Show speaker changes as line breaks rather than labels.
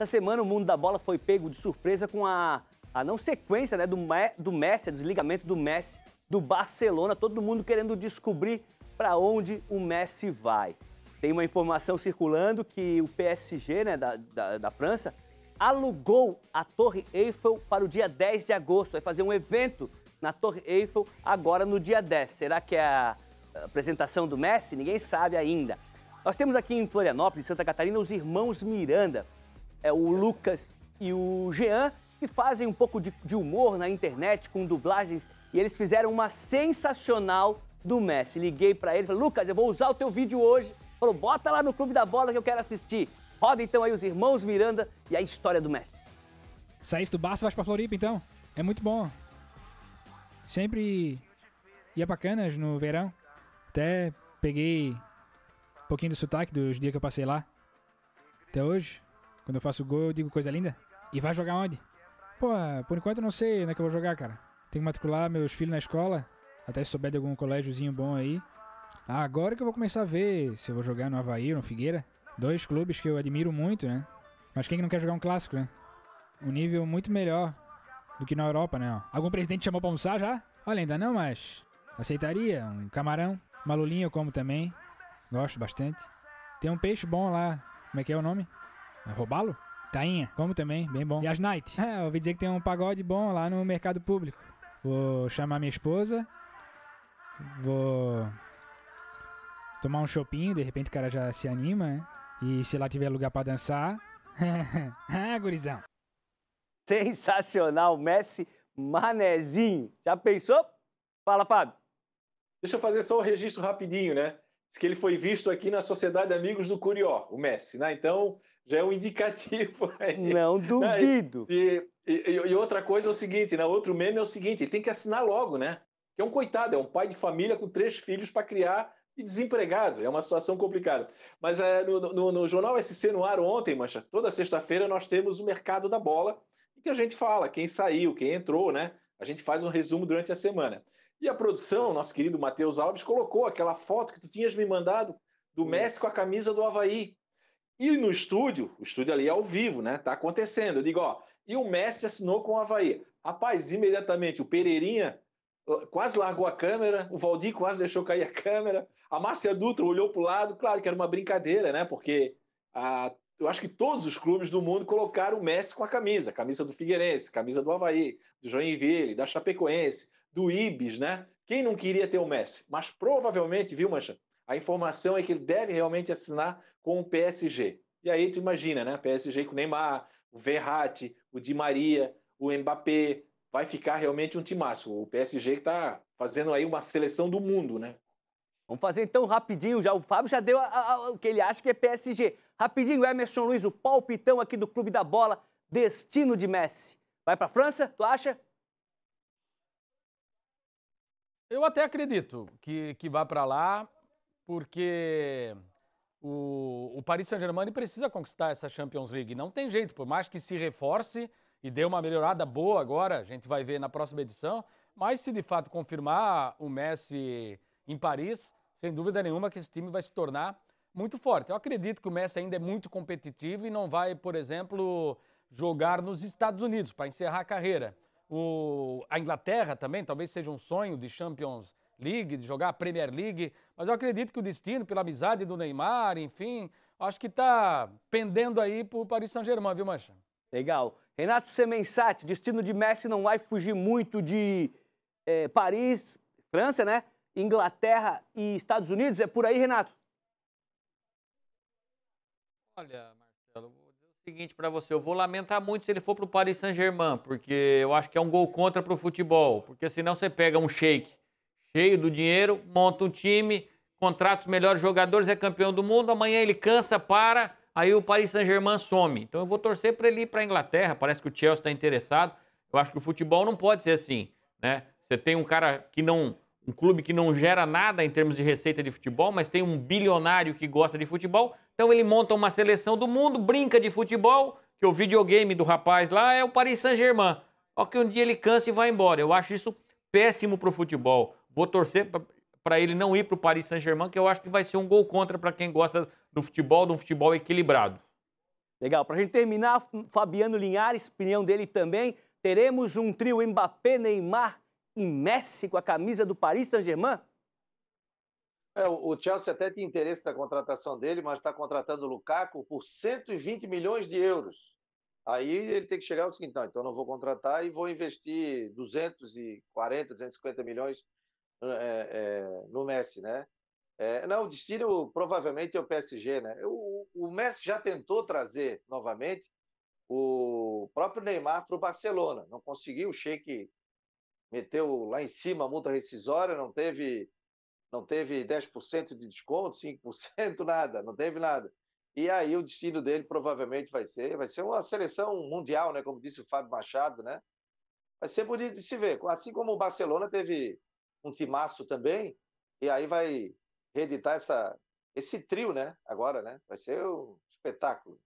Essa semana o mundo da bola foi pego de surpresa com a, a não sequência né, do, do Messi, desligamento do Messi do Barcelona. Todo mundo querendo descobrir para onde o Messi vai. Tem uma informação circulando que o PSG né, da, da, da França alugou a Torre Eiffel para o dia 10 de agosto. Vai fazer um evento na Torre Eiffel agora no dia 10. Será que é a apresentação do Messi? Ninguém sabe ainda. Nós temos aqui em Florianópolis, Santa Catarina, os irmãos Miranda é, o Lucas e o Jean, que fazem um pouco de, de humor na internet com dublagens e eles fizeram uma sensacional do Messi. Liguei para ele, falei, Lucas, eu vou usar o teu vídeo hoje. Falou, bota lá no Clube da Bola que eu quero assistir. Roda então aí os irmãos Miranda
e a história do Messi. Saís é do Barça, vai pra Floripa então. É muito bom. Sempre ia bacanas no verão. Até peguei um pouquinho do sotaque dos dias que eu passei lá. Até hoje. Quando eu faço gol, eu digo coisa linda. E vai jogar onde? Pô, por enquanto eu não sei onde é que eu vou jogar, cara. Tenho que matricular meus filhos na escola, até se souber de algum colégiozinho bom aí. Ah, agora que eu vou começar a ver se eu vou jogar no Havaí ou no Figueira. Dois clubes que eu admiro muito, né? Mas quem que não quer jogar um clássico, né? Um nível muito melhor do que na Europa, né? Algum presidente chamou pra almoçar já? Olha, ainda não, mas aceitaria. Um camarão, uma lulinha eu como também. Gosto bastante. Tem um peixe bom lá. Como é que é o nome? É roubá-lo? Tainha, como também, bem bom. E as Night? É, ouvi dizer que tem um pagode bom lá no mercado público. Vou chamar minha esposa. Vou tomar um chopinho, de repente o cara já se anima. Né? E se lá tiver lugar para dançar. ah, gurizão.
Sensacional, Messi Manezinho.
Já pensou? Fala, Fábio. Deixa eu fazer só o um registro rapidinho, né? Diz que ele foi visto aqui na Sociedade Amigos do Curió, o Messi, né? Então já é um indicativo. Aí, Não né? duvido. Né? E, e, e, outra coisa é o seguinte, né? Outro meme é o seguinte, ele tem que assinar logo, né? é um coitado, é um pai de família com três filhos para criar e desempregado. É uma situação complicada. Mas é, no, no, no, jornal SC no ar ontem, Mancha, toda sexta-feira nós temos o mercado da bola, em que a gente fala quem saiu, quem entrou, né? A gente faz um resumo durante a semana. E a produção, nosso querido Matheus Alves, colocou aquela foto que tu tinhas me mandado do hum. Messi com a camisa do Havaí. E no estúdio, o estúdio ali é ao vivo, né? Tá acontecendo. Eu digo, ó, e o Messi assinou com o Havaí. Rapaz, imediatamente, o Pereirinha quase largou a câmera, o Valdir quase deixou cair a câmera, a Márcia Dutra olhou para o lado, claro que era uma brincadeira, né? Porque a, eu acho que todos os clubes do mundo colocaram o Messi com a camisa, camisa do Figueirense, camisa do Havaí, do Joinville, da Chapecoense do Ibis, né? Quem não queria ter o Messi? Mas provavelmente, viu, Mancha? A informação é que ele deve realmente assinar com o PSG. E aí tu imagina, né? PSG com o Neymar, o Verratti, o Di Maria, o Mbappé. Vai ficar realmente um timaço. O PSG que está fazendo aí uma seleção do mundo, né? Vamos fazer então rapidinho
já. O Fábio já deu a, a, o que ele acha que é PSG. Rapidinho, Emerson Luiz, o palpitão aqui do Clube da Bola. Destino de Messi. Vai para a França, tu acha?
Eu até acredito que, que vá para lá, porque o, o Paris Saint-Germain precisa conquistar essa Champions League. Não tem jeito, por mais que se reforce e dê uma melhorada boa agora, a gente vai ver na próxima edição. Mas se de fato confirmar o Messi em Paris, sem dúvida nenhuma que esse time vai se tornar muito forte. Eu acredito que o Messi ainda é muito competitivo e não vai, por exemplo, jogar nos Estados Unidos para encerrar a carreira. O, a Inglaterra também, talvez seja um sonho de Champions League, de jogar a Premier League, mas eu acredito que o destino, pela amizade do Neymar, enfim, acho que está pendendo aí para o Paris Saint-Germain,
viu, Mancha? Legal. Renato Semensat, destino de Messi não vai fugir muito de é, Paris, França, né? Inglaterra e Estados Unidos. É por aí, Renato?
Olha, Marcelo, seguinte para você: eu vou lamentar muito se ele for para o Paris Saint-Germain, porque eu acho que é um gol contra para o futebol. Porque senão você pega um shake cheio do dinheiro, monta um time, contrata os melhores jogadores, é campeão do mundo, amanhã ele cansa, para, aí o Paris Saint-Germain some. Então eu vou torcer para ele ir para a Inglaterra, parece que o Chelsea está interessado. Eu acho que o futebol não pode ser assim, né? Você tem um cara que não um clube que não gera nada em termos de receita de futebol, mas tem um bilionário que gosta de futebol. Então ele monta uma seleção do mundo, brinca de futebol, que o videogame do rapaz lá é o Paris Saint-Germain. Só que um dia ele cansa e vai embora. Eu acho isso péssimo para o futebol. Vou torcer para ele não ir para o Paris Saint-Germain, que eu acho que vai ser
um gol contra para quem gosta do futebol, de um futebol equilibrado. Legal. Para a gente terminar, Fabiano Linhares, opinião dele também. Teremos um trio Mbappé, Neymar e Messi com a camisa do Paris Saint-Germain?
É, o Chelsea até tem interesse na contratação dele, mas está contratando o Lukaku por 120 milhões de euros. Aí ele tem que chegar ao seguinte, então não vou contratar e vou investir 240, 250 milhões é, é, no Messi, né? É, não, o destino provavelmente é o PSG, né? O, o Messi já tentou trazer novamente o próprio Neymar para o Barcelona, não conseguiu, o Sheik meteu lá em cima a multa rescisória, não teve não teve 10% de desconto, 5%, nada, não teve nada. E aí o destino dele provavelmente vai ser, vai ser uma seleção mundial, né, como disse o Fábio Machado, né? Vai ser bonito de se ver, assim como o Barcelona teve um timaço também, e aí vai reeditar essa esse trio, né, agora, né? Vai ser um espetáculo.